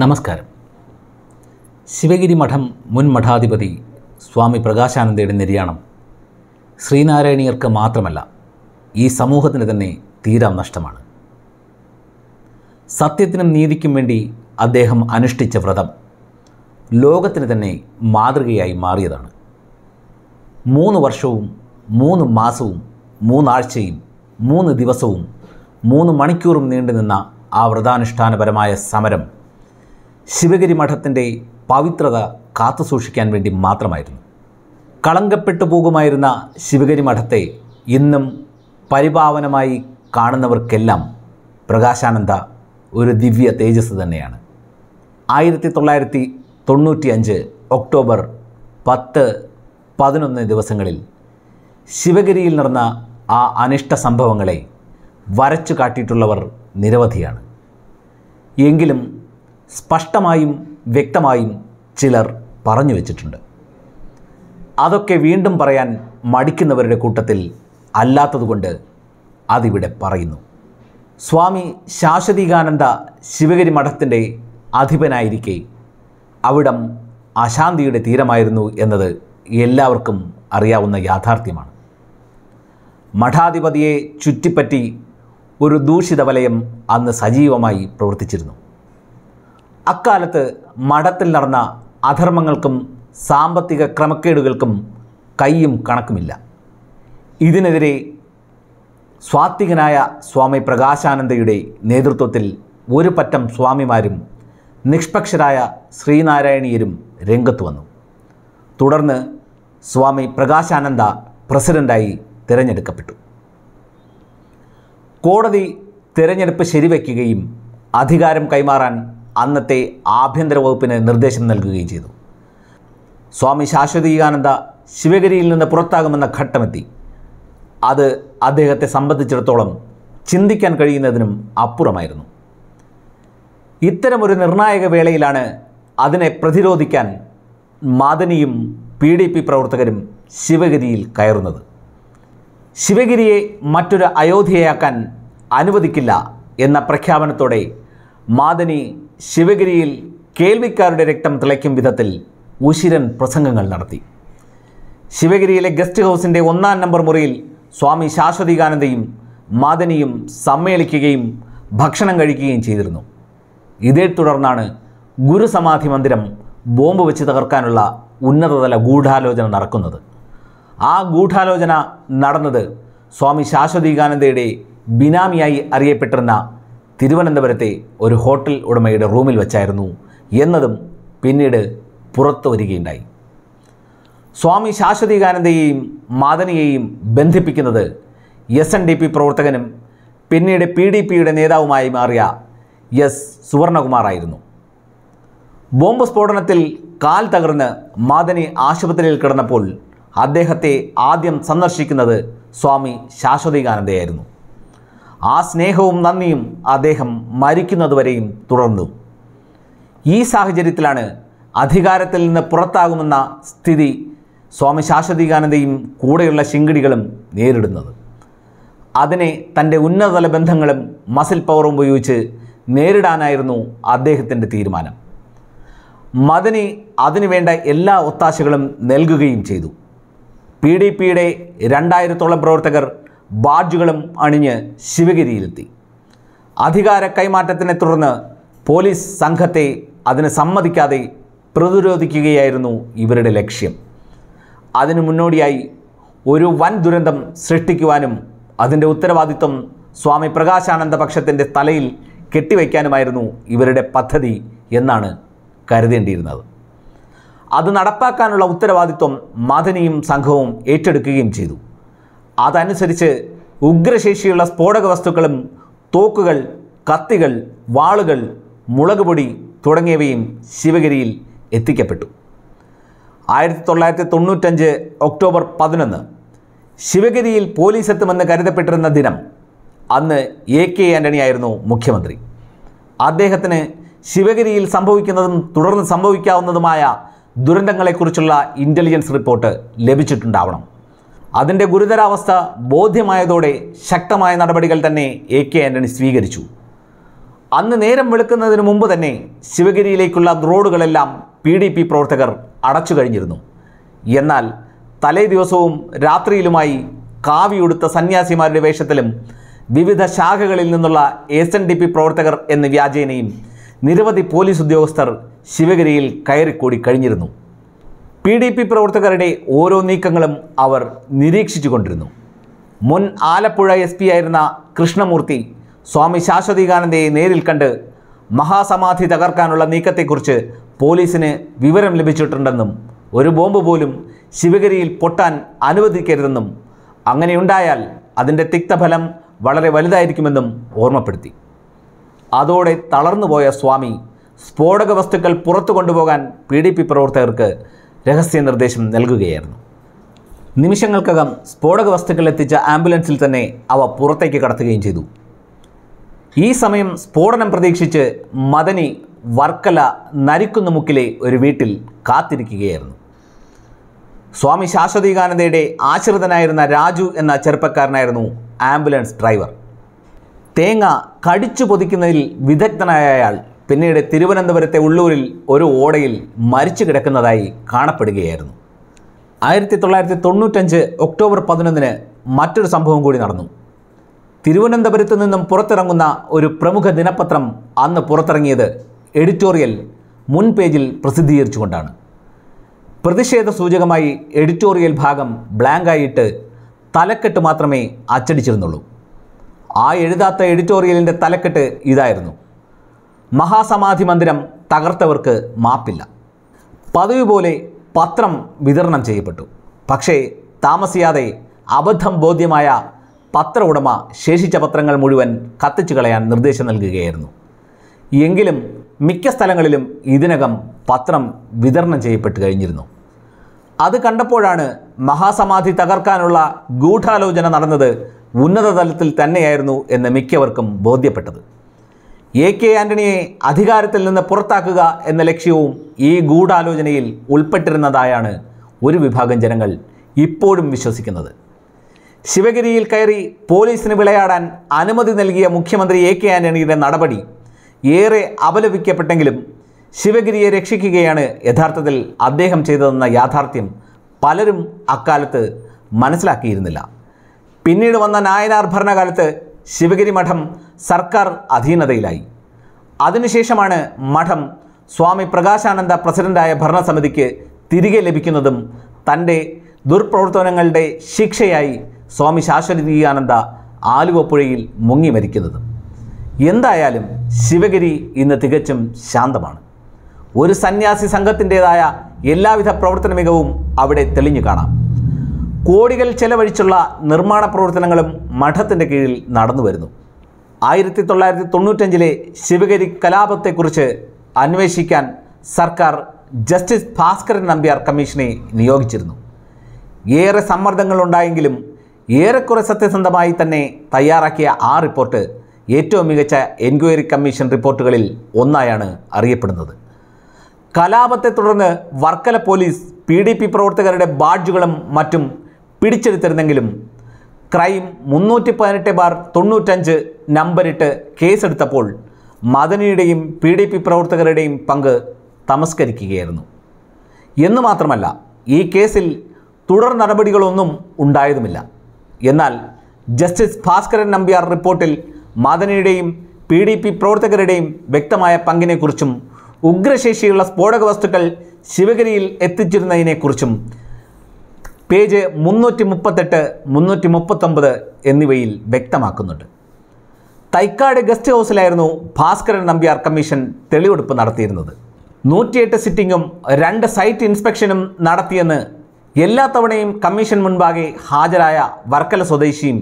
നമസ്കാരം ശിവഗിരി മഠം മുൻ മഠാധിപതി സ്വാമി പ്രകാശാനന്ദയുടെ നിര്യാണം ശ്രീനാരായണീയർക്ക് മാത്രമല്ല ഈ സമൂഹത്തിന് തന്നെ തീരാം നഷ്ടമാണ് സത്യത്തിനും നീതിക്കും വേണ്ടി അദ്ദേഹം അനുഷ്ഠിച്ച വ്രതം ലോകത്തിന് തന്നെ മാതൃകയായി മാറിയതാണ് മൂന്ന് വർഷവും മൂന്ന് മാസവും മൂന്നാഴ്ചയും മൂന്ന് ദിവസവും മൂന്ന് മണിക്കൂറും നീണ്ടുനിന്ന ആ വ്രതാനുഷ്ഠാനപരമായ സമരം ശിവഗിരി മഠത്തിൻ്റെ പവിത്രത കാത്തുസൂക്ഷിക്കാൻ വേണ്ടി മാത്രമായിരുന്നു കളങ്കപ്പെട്ടു പോകുമായിരുന്ന ശിവഗിരി മഠത്തെ ഇന്നും പരിപാവനമായി കാണുന്നവർക്കെല്ലാം പ്രകാശാനന്ദ ഒരു ദിവ്യ തേജസ് തന്നെയാണ് ആയിരത്തി തൊള്ളായിരത്തി തൊണ്ണൂറ്റി അഞ്ച് ഒക്ടോബർ പത്ത് പതിനൊന്ന് ദിവസങ്ങളിൽ ശിവഗിരിയിൽ നടന്ന ആ അനിഷ്ട സംഭവങ്ങളെ വരച്ചു കാട്ടിയിട്ടുള്ളവർ നിരവധിയാണ് എങ്കിലും സ്പഷ്ടമായും വ്യക്തമായും ചിലർ പറഞ്ഞു വച്ചിട്ടുണ്ട് അതൊക്കെ വീണ്ടും പറയാൻ മടിക്കുന്നവരുടെ കൂട്ടത്തിൽ അല്ലാത്തതുകൊണ്ട് അതിവിടെ പറയുന്നു സ്വാമി ശാശ്വതീകാനന്ദ ശിവഗിരി മഠത്തിൻ്റെ അധിപനായിരിക്കെ അവിടം അശാന്തിയുടെ തീരമായിരുന്നു എന്നത് എല്ലാവർക്കും അറിയാവുന്ന യാഥാർത്ഥ്യമാണ് മഠാധിപതിയെ ചുറ്റിപ്പറ്റി ഒരു ദൂഷിത വലയം അന്ന് സജീവമായി പ്രവർത്തിച്ചിരുന്നു അക്കാലത്ത് മഠത്തിൽ നടന്ന അധർമ്മങ്ങൾക്കും സാമ്പത്തിക ക്രമക്കേടുകൾക്കും കൈയും കണക്കുമില്ല ഇതിനെതിരെ സ്വാത്വികനായ സ്വാമി പ്രകാശാനന്ദയുടെ നേതൃത്വത്തിൽ ഒരു പറ്റം സ്വാമിമാരും നിഷ്പക്ഷരായ ശ്രീനാരായണീയരും രംഗത്തു വന്നു തുടർന്ന് സ്വാമി പ്രകാശാനന്ദ പ്രസിഡൻ്റായി തിരഞ്ഞെടുക്കപ്പെട്ടു കോടതി തിരഞ്ഞെടുപ്പ് ശരിവയ്ക്കുകയും അധികാരം കൈമാറാൻ അന്നത്തെ ആഭ്യന്തര വകുപ്പിന് നിർദ്ദേശം നൽകുകയും ചെയ്തു സ്വാമി ശാശ്വതീകാനന്ദ ശിവഗിരിയിൽ നിന്ന് പുറത്താകുമെന്ന ഘട്ടമെത്തി അത് അദ്ദേഹത്തെ സംബന്ധിച്ചിടത്തോളം ചിന്തിക്കാൻ കഴിയുന്നതിനും അപ്പുറമായിരുന്നു ഇത്തരമൊരു നിർണായക വേളയിലാണ് അതിനെ പ്രതിരോധിക്കാൻ മാദനിയും പി ഡി പി പ്രവർത്തകരും ശിവഗിരിയിൽ കയറുന്നത് ശിവഗിരിയെ മറ്റൊരു അയോധ്യയാക്കാൻ അനുവദിക്കില്ല എന്ന പ്രഖ്യാപനത്തോടെ മാദനി ശിവഗിരിയിൽ കേൾവിക്കാരുടെ രക്തം തിളയ്ക്കും വിധത്തിൽ ഉശിരൻ പ്രസംഗങ്ങൾ നടത്തി ശിവഗിരിയിലെ ഗസ്റ്റ് ഹൗസിൻ്റെ ഒന്നാം നമ്പർ മുറിയിൽ സ്വാമി ശാശ്വതികാനന്ദയും മാദനിയും സമ്മേളിക്കുകയും ഭക്ഷണം കഴിക്കുകയും ചെയ്തിരുന്നു ഇതേ തുടർന്നാണ് ഗുരുസമാധി മന്ദിരം ബോംബ് വെച്ച് തകർക്കാനുള്ള ഉന്നതതല ഗൂഢാലോചന നടക്കുന്നത് ആ ഗൂഢാലോചന നടന്നത് സ്വാമി ശാശ്വതികാനന്ദയുടെ ബിനാമിയായി അറിയപ്പെട്ടിരുന്ന തിരുവനന്തപുരത്തെ ഒരു ഹോട്ടൽ ഉടമയുടെ റൂമിൽ വച്ചായിരുന്നു എന്നതും പിന്നീട് പുറത്തു വരികയുണ്ടായി സ്വാമി ശാശ്വതീകാനന്ദയെയും മാദനിയെയും ബന്ധിപ്പിക്കുന്നത് എസ് എൻ ഡി പി പ്രവർത്തകനും പിന്നീട് പി ഡി പിയുടെ നേതാവുമായി മാറിയ എസ് സുവർണകുമാറായിരുന്നു ബോംബ് സ്ഫോടനത്തിൽ കാൽ തകർന്ന് മാദനി ആശുപത്രിയിൽ കിടന്നപ്പോൾ അദ്ദേഹത്തെ ആദ്യം സന്ദർശിക്കുന്നത് സ്വാമി ശാശ്വതീകാനന്ദയായിരുന്നു ആ സ്നേഹവും നന്ദിയും അദ്ദേഹം മരിക്കുന്നതുവരെയും തുടർന്നു ഈ സാഹചര്യത്തിലാണ് അധികാരത്തിൽ നിന്ന് പുറത്താകുമെന്ന സ്ഥിതി സ്വാമി ശാശ്വതീകാനന്ദയും കൂടെയുള്ള ശിങ്കിടികളും നേരിടുന്നത് അതിനെ തൻ്റെ ഉന്നതതല ബന്ധങ്ങളും മസിൽ പവറും ഉപയോഗിച്ച് നേരിടാനായിരുന്നു അദ്ദേഹത്തിൻ്റെ തീരുമാനം മദനി അതിനുവേണ്ട എല്ലാ ഒത്താശകളും നൽകുകയും ചെയ്തു പി ഡി പിയുടെ രണ്ടായിരത്തോളം പ്രവർത്തകർ ബാഡ്ജുകളും അണിഞ്ഞ് ശിവഗിരിയിലെത്തി അധികാര കൈമാറ്റത്തിനെ തുടർന്ന് പോലീസ് സംഘത്തെ അതിന് സമ്മതിക്കാതെ പ്രതിരോധിക്കുകയായിരുന്നു ഇവരുടെ ലക്ഷ്യം അതിനു മുന്നോടിയായി ഒരു വൻ ദുരന്തം സൃഷ്ടിക്കുവാനും അതിൻ്റെ ഉത്തരവാദിത്വം സ്വാമി പ്രകാശാനന്ദ പക്ഷത്തിൻ്റെ തലയിൽ കെട്ടിവയ്ക്കാനുമായിരുന്നു ഇവരുടെ പദ്ധതി എന്നാണ് കരുതേണ്ടിയിരുന്നത് അത് നടപ്പാക്കാനുള്ള ഉത്തരവാദിത്വം മദനിയും സംഘവും ഏറ്റെടുക്കുകയും ചെയ്തു അതനുസരിച്ച് ഉഗ്രശേഷിയുള്ള സ്ഫോടക വസ്തുക്കളും തോക്കുകൾ കത്തികൾ വാളുകൾ മുളകുപൊടി തുടങ്ങിയവയും ശിവഗിരിയിൽ എത്തിക്കപ്പെട്ടു ആയിരത്തി തൊള്ളായിരത്തി തൊണ്ണൂറ്റഞ്ച് ഒക്ടോബർ പതിനൊന്ന് ശിവഗിരിയിൽ പോലീസ് എത്തുമെന്ന് കരുതപ്പെട്ടിരുന്ന ദിനം അന്ന് എ കെ ആൻ്റണി ആയിരുന്നു മുഖ്യമന്ത്രി അദ്ദേഹത്തിന് ശിവഗിരിയിൽ സംഭവിക്കുന്നതും തുടർന്ന് സംഭവിക്കാവുന്നതുമായ ദുരന്തങ്ങളെക്കുറിച്ചുള്ള ഇൻ്റലിജൻസ് റിപ്പോർട്ട് ലഭിച്ചിട്ടുണ്ടാവണം അതിൻ്റെ ഗുരുതരാവസ്ഥ ബോധ്യമായതോടെ ശക്തമായ നടപടികൾ തന്നെ എ കെ ആൻ്റണി സ്വീകരിച്ചു അന്ന് നേരം വെളുക്കുന്നതിന് മുമ്പ് തന്നെ ശിവഗിരിയിലേക്കുള്ള റോഡുകളെല്ലാം പി ഡി പി പ്രവർത്തകർ അടച്ചു കഴിഞ്ഞിരുന്നു എന്നാൽ തലേ ദിവസവും രാത്രിയിലുമായി കാവിയുടുത്ത സന്യാസിമാരുടെ വേഷത്തിലും വിവിധ ശാഖകളിൽ നിന്നുള്ള എസ് എൻ ഡി പി പ്രവർത്തകർ എന്ന വ്യാജേനയും നിരവധി പോലീസ് ഉദ്യോഗസ്ഥർ ശിവഗിരിയിൽ കയറിക്കൂടി കഴിഞ്ഞിരുന്നു പി ഡി പി പ്രവർത്തകരുടെ ഓരോ നീക്കങ്ങളും അവർ നിരീക്ഷിച്ചു കൊണ്ടിരുന്നു മുൻ ആലപ്പുഴ എസ് പി ആയിരുന്ന കൃഷ്ണമൂർത്തി സ്വാമി ശാശ്വതീകാനന്ദയെ നേരിൽ കണ്ട് മഹാസമാധി തകർക്കാനുള്ള നീക്കത്തെക്കുറിച്ച് പോലീസിന് വിവരം ലഭിച്ചിട്ടുണ്ടെന്നും ഒരു ബോംബ് പോലും ശിവഗിരിയിൽ പൊട്ടാൻ അനുവദിക്കരുതെന്നും അങ്ങനെയുണ്ടായാൽ അതിൻ്റെ തിക്തഫലം വളരെ വലുതായിരിക്കുമെന്നും ഓർമ്മപ്പെടുത്തി അതോടെ തളർന്നുപോയ സ്വാമി സ്ഫോടക വസ്തുക്കൾ പുറത്തു കൊണ്ടുപോകാൻ പി ഡി പി പ്രവർത്തകർക്ക് രഹസ്യ നിർദ്ദേശം നൽകുകയായിരുന്നു നിമിഷങ്ങൾക്കകം സ്ഫോടക വസ്തുക്കൾ എത്തിച്ച ആംബുലൻസിൽ തന്നെ അവ പുറത്തേക്ക് കടത്തുകയും ചെയ്തു ഈ സമയം സ്ഫോടനം പ്രതീക്ഷിച്ച് മദനി വർക്കല നരിക്കുന്നുമുക്കിലെ ഒരു വീട്ടിൽ കാത്തിരിക്കുകയായിരുന്നു സ്വാമി ശാശ്വതീകാനന്ദയുടെ ആശ്രിതനായിരുന്ന രാജു എന്ന ചെറുപ്പക്കാരനായിരുന്നു ആംബുലൻസ് ഡ്രൈവർ തേങ്ങ കടിച്ചു പൊതിക്കുന്നതിൽ വിദഗ്ധനായ അയാൾ പിന്നീട് തിരുവനന്തപുരത്തെ ഉള്ളൂരിൽ ഒരു ഓടയിൽ മരിച്ചു കിടക്കുന്നതായി കാണപ്പെടുകയായിരുന്നു ആയിരത്തി തൊള്ളായിരത്തി തൊണ്ണൂറ്റഞ്ച് ഒക്ടോബർ പതിനൊന്നിന് മറ്റൊരു സംഭവം കൂടി നടന്നു തിരുവനന്തപുരത്ത് നിന്നും പുറത്തിറങ്ങുന്ന ഒരു പ്രമുഖ ദിനപത്രം അന്ന് പുറത്തിറങ്ങിയത് എഡിറ്റോറിയൽ മുൻ പേജിൽ പ്രസിദ്ധീകരിച്ചുകൊണ്ടാണ് പ്രതിഷേധ സൂചകമായി എഡിറ്റോറിയൽ ഭാഗം ബ്ലാങ്കായിട്ട് തലക്കെട്ട് മാത്രമേ അച്ചടിച്ചിരുന്നുള്ളൂ ആ എഴുതാത്ത എഡിറ്റോറിയലിൻ്റെ തലക്കെട്ട് ഇതായിരുന്നു മഹാസമാധി മന്ദിരം തകർത്തവർക്ക് മാപ്പില്ല പതിവ് പോലെ പത്രം വിതരണം ചെയ്യപ്പെട്ടു പക്ഷേ താമസിയാതെ അബദ്ധം ബോധ്യമായ പത്ര ഉടമ ശേഷിച്ച പത്രങ്ങൾ മുഴുവൻ കത്തിച്ചു കളയാൻ നിർദ്ദേശം നൽകുകയായിരുന്നു എങ്കിലും മിക്ക സ്ഥലങ്ങളിലും ഇതിനകം പത്രം വിതരണം ചെയ്യപ്പെട്ടു കഴിഞ്ഞിരുന്നു അത് കണ്ടപ്പോഴാണ് മഹാസമാധി തകർക്കാനുള്ള ഗൂഢാലോചന നടന്നത് ഉന്നതതലത്തിൽ തന്നെയായിരുന്നു എന്ന് മിക്കവർക്കും ബോധ്യപ്പെട്ടത് എ കെ ആൻ്റണിയെ അധികാരത്തിൽ നിന്ന് പുറത്താക്കുക എന്ന ലക്ഷ്യവും ഈ ഗൂഢാലോചനയിൽ ഉൾപ്പെട്ടിരുന്നതായാണ് ഒരു വിഭാഗം ജനങ്ങൾ ഇപ്പോഴും വിശ്വസിക്കുന്നത് ശിവഗിരിയിൽ കയറി പോലീസിന് വിളയാടാൻ അനുമതി നൽകിയ മുഖ്യമന്ത്രി എ കെ ആന്റണിയുടെ നടപടി ഏറെ അപലപിക്കപ്പെട്ടെങ്കിലും ശിവഗിരിയെ രക്ഷിക്കുകയാണ് യഥാർത്ഥത്തിൽ അദ്ദേഹം ചെയ്തതെന്ന യാഥാർത്ഥ്യം പലരും അക്കാലത്ത് മനസ്സിലാക്കിയിരുന്നില്ല പിന്നീട് വന്ന നായനാർ ഭരണകാലത്ത് ശിവഗിരി മഠം സർക്കാർ അധീനതയിലായി അതിനുശേഷമാണ് മഠം സ്വാമി പ്രകാശാനന്ദ പ്രസിഡന്റായ ഭരണസമിതിക്ക് തിരികെ ലഭിക്കുന്നതും തൻ്റെ ദുർപ്രവർത്തനങ്ങളുടെ ശിക്ഷയായി സ്വാമി ശാശ്വതീയാനന്ദ ആലുവപ്പുഴയിൽ മുങ്ങി മരിക്കുന്നതും എന്തായാലും ശിവഗിരി ഇന്ന് തികച്ചും ശാന്തമാണ് ഒരു സന്യാസി സംഘത്തിൻ്റെതായ എല്ലാവിധ പ്രവർത്തന മികവും അവിടെ തെളിഞ്ഞു കാണാം കോടികൾ ചെലവഴിച്ചുള്ള നിർമ്മാണ പ്രവർത്തനങ്ങളും മഠത്തിൻ്റെ കീഴിൽ നടന്നു വരുന്നു ആയിരത്തി തൊള്ളായിരത്തി തൊണ്ണൂറ്റഞ്ചിലെ ശിവഗിരി കലാപത്തെക്കുറിച്ച് അന്വേഷിക്കാൻ സർക്കാർ ജസ്റ്റിസ് ഭാസ്കരൻ നമ്പ്യാർ കമ്മീഷനെ നിയോഗിച്ചിരുന്നു ഏറെ സമ്മർദ്ദങ്ങളുണ്ടായെങ്കിലും ഏറെക്കുറെ സത്യസന്ധമായി തന്നെ തയ്യാറാക്കിയ ആ റിപ്പോർട്ട് ഏറ്റവും മികച്ച എൻക്വയറി കമ്മീഷൻ റിപ്പോർട്ടുകളിൽ ഒന്നായാണ് അറിയപ്പെടുന്നത് കലാപത്തെ തുടർന്ന് Varkala police P D P പ്രവർത്തകരുടെ ബാഡ്ജുകളും മറ്റും പിടിച്ചെടുത്തിരുന്നെങ്കിലും ക്രൈം മുന്നൂറ്റി പതിനെട്ട് ബാർ തൊണ്ണൂറ്റഞ്ച് നമ്പറിട്ട് കേസെടുത്തപ്പോൾ മദനിയുടെയും പി ഡി പി പ്രവർത്തകരുടെയും പങ്ക് തമസ്കരിക്കുകയായിരുന്നു എന്ന് മാത്രമല്ല ഈ കേസിൽ തുടർ നടപടികളൊന്നും ഉണ്ടായതുമില്ല എന്നാൽ ജസ്റ്റിസ് ഭാസ്കരൻ നമ്പ്യാർ റിപ്പോർട്ടിൽ മദനിയുടെയും പി ഡി പി പ്രവർത്തകരുടെയും വ്യക്തമായ പങ്കിനെക്കുറിച്ചും ഉഗ്രശേഷിയുള്ള സ്ഫോടക വസ്തുക്കൾ ശിവഗിരിയിൽ എത്തിച്ചിരുന്നതിനെക്കുറിച്ചും പേജ് മുന്നൂറ്റി മുപ്പത്തെട്ട് മുന്നൂറ്റി മുപ്പത്തൊമ്പത് എന്നിവയിൽ വ്യക്തമാക്കുന്നുണ്ട് തൈക്കാട് ഗസ്റ്റ് ഹൗസിലായിരുന്നു ഭാസ്കരൻ നമ്പ്യാർ കമ്മീഷൻ തെളിവെടുപ്പ് നടത്തിയിരുന്നത് നൂറ്റിയെട്ട് സിറ്റിംഗും രണ്ട് സൈറ്റ് ഇൻസ്പെക്ഷനും നടത്തിയെന്ന് എല്ലാ തവണയും കമ്മീഷൻ മുൻപാകെ ഹാജരായ വർക്കല സ്വദേശിയും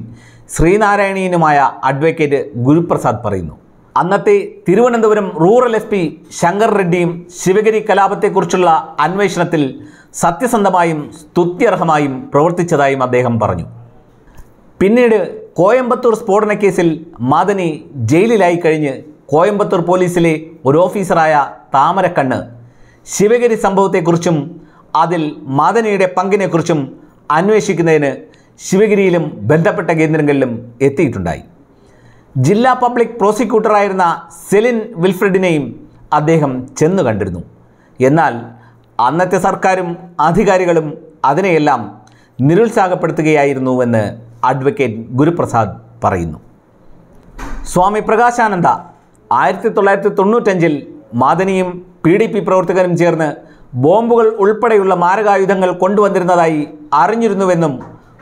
ശ്രീനാരായണീയനുമായ അഡ്വക്കേറ്റ് ഗുരുപ്രസാദ് പറയുന്നു അന്നത്തെ Thiruvananthapuram rural S P Shankar റെഡ്ഡിയും ശിവഗിരി കലാപത്തെക്കുറിച്ചുള്ള അന്വേഷണത്തിൽ സത്യസന്ധമായും സ്തുത്യർഹമായും പ്രവർത്തിച്ചതായും അദ്ദേഹം പറഞ്ഞു പിന്നീട് കോയമ്പത്തൂർ സ്ഫോടന കേസിൽ മാദനി ജയിലിലായി കഴിഞ്ഞ് കോയമ്പത്തൂർ പോലീസിലെ ഒരു ഓഫീസറായ താമരക്കണ്ണ് ശിവഗിരി സംഭവത്തെക്കുറിച്ചും അതിൽ മാദനിയുടെ പങ്കിനെക്കുറിച്ചും അന്വേഷിക്കുന്നതിന് ശിവഗിരിയിലും ബന്ധപ്പെട്ട കേന്ദ്രങ്ങളിലും എത്തിയിട്ടുണ്ടായി ജില്ലാ പബ്ലിക് പ്രോസിക്യൂട്ടറായിരുന്ന സെലിൻ വിൽഫ്രഡിനെയും അദ്ദേഹം ചെന്നു കണ്ടിരുന്നു എന്നാൽ അന്നത്തെ സർക്കാരും അധികാരികളും അതിനെയെല്ലാം നിരുത്സാഹപ്പെടുത്തുകയായിരുന്നുവെന്ന് അഡ്വക്കേറ്റ് ഗുരുപ്രസാദ് പറയുന്നു സ്വാമി പ്രകാശാനന്ദ ആയിരത്തി തൊള്ളായിരത്തി തൊണ്ണൂറ്റഞ്ചിൽ മാദനിയും പി ഡി പി പ്രവർത്തകരും ചേർന്ന് ബോംബുകൾ ഉൾപ്പെടെയുള്ള മാരകായുധങ്ങൾ കൊണ്ടുവന്നിരുന്നതായി അറിഞ്ഞിരുന്നുവെന്നും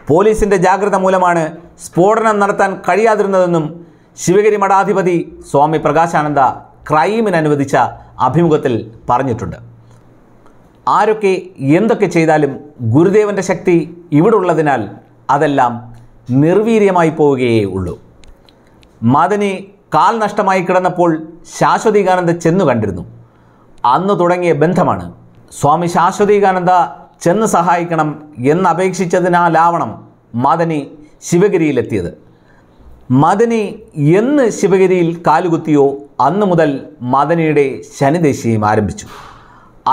പോലീസിൻ്റെ ജാഗ്രത മൂലമാണ് സ്ഫോടനം നടത്താൻ കഴിയാതിരുന്നതെന്നും ശിവഗിരി മഠാധിപതി സ്വാമി പ്രകാശാനന്ദ ക്രൈമിന് അനുവദിച്ച അഭിമുഖത്തിൽ പറഞ്ഞിട്ടുണ്ട് ആരൊക്കെ എന്തൊക്കെ ചെയ്താലും ഗുരുദേവൻ്റെ ശക്തി ഇവിടുള്ളതിനാൽ അതെല്ലാം നിർവീര്യമായി പോവുകയേ ഉള്ളൂ മദനി കാൽ നഷ്ടമായി കിടന്നപ്പോൾ ശാശ്വതീകാനന്ദ ചെന്നു കണ്ടിരുന്നു അന്ന് തുടങ്ങിയ ബന്ധമാണ് സ്വാമി ശാശ്വതീകാനന്ദ ചെന്ന് സഹായിക്കണം എന്നപേക്ഷിച്ചതിനാലാവണം മദനി ശിവഗിരിയിലെത്തിയത് മദനി എന്ന് ശിവഗിരിയിൽ കാലുകുത്തിയോ അന്നു മുതൽ മദനിയുടെ ശനിദേശയും ആരംഭിച്ചു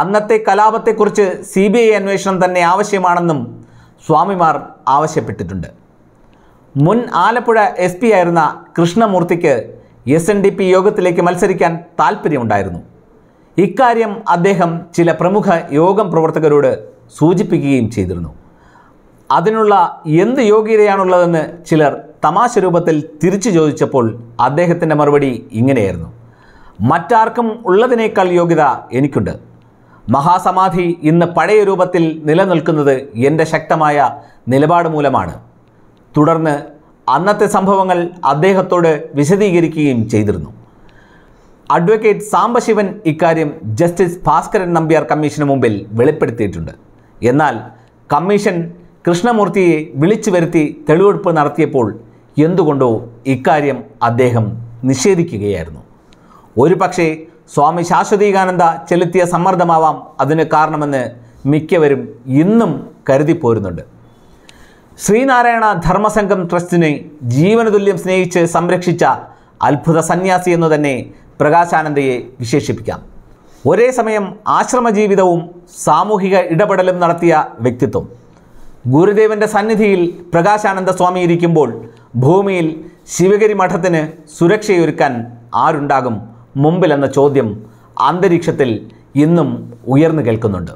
അന്നത്തെ കലാപത്തെക്കുറിച്ച് സി ബി ഐ അന്വേഷണം തന്നെ ആവശ്യമാണെന്നും സ്വാമിമാർ ആവശ്യപ്പെട്ടിട്ടുണ്ട് മുൻ ആലപ്പുഴ എസ് പി ആയിരുന്ന കൃഷ്ണമൂർത്തിക്ക് എസ് എൻ ഡി പി യോഗത്തിലേക്ക് മത്സരിക്കാൻ താൽപ്പര്യമുണ്ടായിരുന്നു ഇക്കാര്യം അദ്ദേഹം ചില പ്രമുഖ യോഗം പ്രവർത്തകരോട് സൂചിപ്പിക്കുകയും ചെയ്തിരുന്നു അതിനുള്ള എന്ത് യോഗ്യതയാണുള്ളതെന്ന് ചിലർ തമാശ രൂപത്തിൽ തിരിച്ചു ചോദിച്ചപ്പോൾ അദ്ദേഹത്തിൻ്റെ മറുപടി ഇങ്ങനെയായിരുന്നു മറ്റാർക്കും ഉള്ളതിനേക്കാൾ യോഗ്യത എനിക്കുണ്ട് മഹാസമാധി ഇന്ന് പഴയ രൂപത്തിൽ നിലനിൽക്കുന്നത് എൻ്റെ ശക്തമായ നിലപാട് മൂലമാണ് തുടർന്ന് അന്നത്തെ സംഭവങ്ങൾ അദ്ദേഹത്തോട് വിശദീകരിക്കുകയും ചെയ്തിരുന്നു അഡ്വക്കേറ്റ് സാംബശിവൻ ഇക്കാര്യം ജസ്റ്റിസ് ഭാസ്കരൻ നമ്പ്യാർ കമ്മീഷന് മുമ്പിൽ വെളിപ്പെടുത്തിയിട്ടുണ്ട് എന്നാൽ കമ്മീഷൻ കൃഷ്ണമൂർത്തിയെ വിളിച്ചു വരുത്തി തെളിവെടുപ്പ് നടത്തിയപ്പോൾ എന്തുകൊണ്ടോ ഇക്കാര്യം അദ്ദേഹം നിഷേധിക്കുകയായിരുന്നു ഒരു പക്ഷേ സ്വാമി ശാശ്വതീകാനന്ദ ചെലുത്തിയ സമ്മർദ്ദമാവാം അതിന് കാരണമെന്ന് മിക്കവരും ഇന്നും കരുതിപ്പോരുന്നുണ്ട് ശ്രീനാരായണ ധർമ്മസംഘം ട്രസ്റ്റിനെ ജീവനതുല്യം സ്നേഹിച്ച് സംരക്ഷിച്ച അത്ഭുത സന്യാസി എന്നു തന്നെ പ്രകാശാനന്ദയെ വിശേഷിപ്പിക്കാം ഒരേ സമയം ആശ്രമജീവിതവും സാമൂഹിക ഇടപെടലും നടത്തിയ വ്യക്തിത്വം ഗുരുദേവന്റെ സന്നിധിയിൽ പ്രകാശാനന്ദ സ്വാമി ഇരിക്കുമ്പോൾ ഭൂമിയിൽ ശിവഗിരി മഠത്തിന് സുരക്ഷയൊരുക്കാൻ ആരുണ്ടാകും മുമ്പിലെന്ന ചോദ്യം അന്തരീക്ഷത്തിൽ ഇന്നും ഉയർന്നു കേൾക്കുന്നുണ്ട്